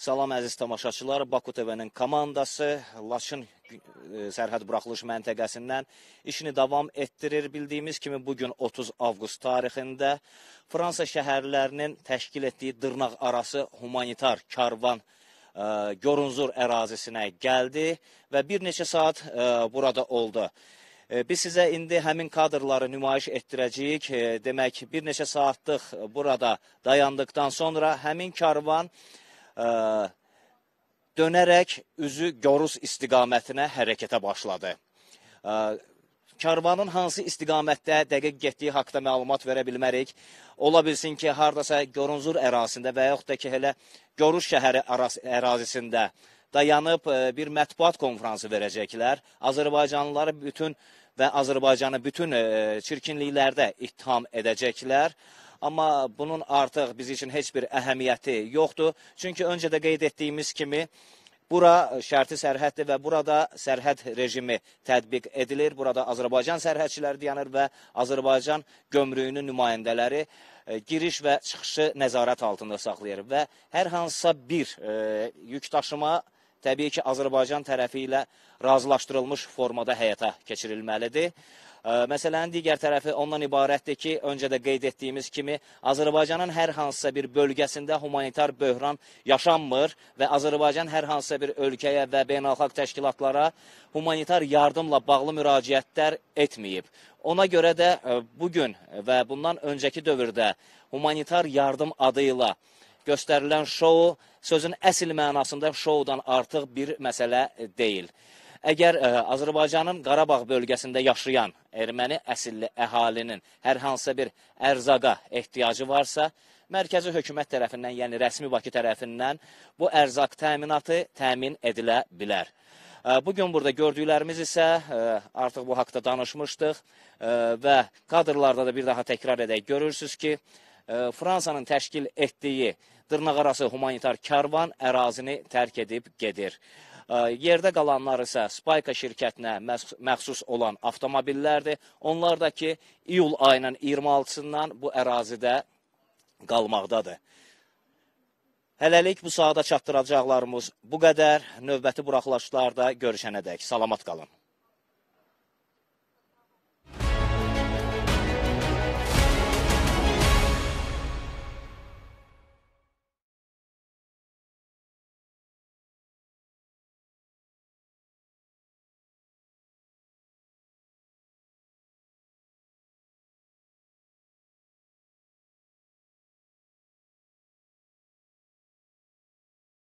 Salam əziz tamaşaçılar, Baku TV-nin komandası Laçın e, sərhəd buraxılış məntəqəsindən işini davam etdirir. Bildiyimiz kimi bugün 30 avqust tarixində Fransa şəhərlərinin təşkil etdiyi dırnaq arası humanitar karvan ə, e, Görünzur ərazisinə gəldi və bir neçə saat ə, e, burada oldu. Biz sizə indi həmin kadrları nümayiş etdirəcəyik. Demək, bir neçə saatlıq burada dayandıqdan sonra həmin karvan dönərək üzü Gorus istiqamətinə hərəkətə başladı. Karvanın hansı istiqamətdə dəqiq getdiyi haqda məlumat verə bilmərik. Ola bilsin ki, hardasa Görünzur ərazisində və yaxud da ki, elə Görüş şəhəri ərazisində dayanıb bir mətbuat konfransı verəcəklər. Azərbaycanlıları bütün və Azərbaycanı bütün çirkinliklərdə ittiham edəcəklər. Amma bunun artıq biz üçün heç bir əhəmiyyəti yoxdur. Çünki öncədə qeyd etdiyimiz kimi Bura şərti sərhəddir və burada sərhəd rejimi tətbiq edilir. Burada Azərbaycan sərhədçiləri dayanır və Azərbaycan gömrüyünün nümayəndələri e, giriş və çıxışı nəzarət altında saxlayır və hər hansısa bir e, yük daşıma təbii ki, Azərbaycan tərəfi ilə razılaşdırılmış formada həyata keçirilməlidir. Məsələnin digər tərəfi ondan ibarətdir ki, öncə də qeyd etdiyimiz kimi Azərbaycanın hər hansısa bir bölgəsində humanitar böhran yaşanmır və Azərbaycan hər hansısa bir ölkəyə və beynəlxalq təşkilatlara humanitar yardımla bağlı müraciətlər etməyib. Ona görə də e, bu gün və bundan öncəki dövrdə humanitar yardım adı ilə göstərilən şou sözün əsl mənasında şoudan artıq bir məsələ deyil. Əgər ə, e, Azərbaycanın Qarabağ bölgəsində yaşayan erməni əsilli əhalinin hər hansısa bir ərzaqa ehtiyacı varsa, mərkəzi hökumət tərəfindən, yəni rəsmi Bakı tərəfindən bu ərzaq təminatı təmin edilə bilər. E, bu gün burada gördüklərimiz isə e, artıq bu haqqda danışmışdıq və kadrlarda da bir daha təkrar edək. Görürsüz ki, Fransanın təşkil etdiyi dırnaqarası humanitar karvan ərazini tərk edib gedir. Yerdə qalanlar isə Spayka şirkətinə məxsus olan avtomobillərdir. Onlar da ki, iyul ayının 26-sından bu ərazidə qalmaqdadır. Hələlik bu saata çatdıracaqlarımız bu qədər. Növbəti buraxılışlarda görüşənədək salamat qalın.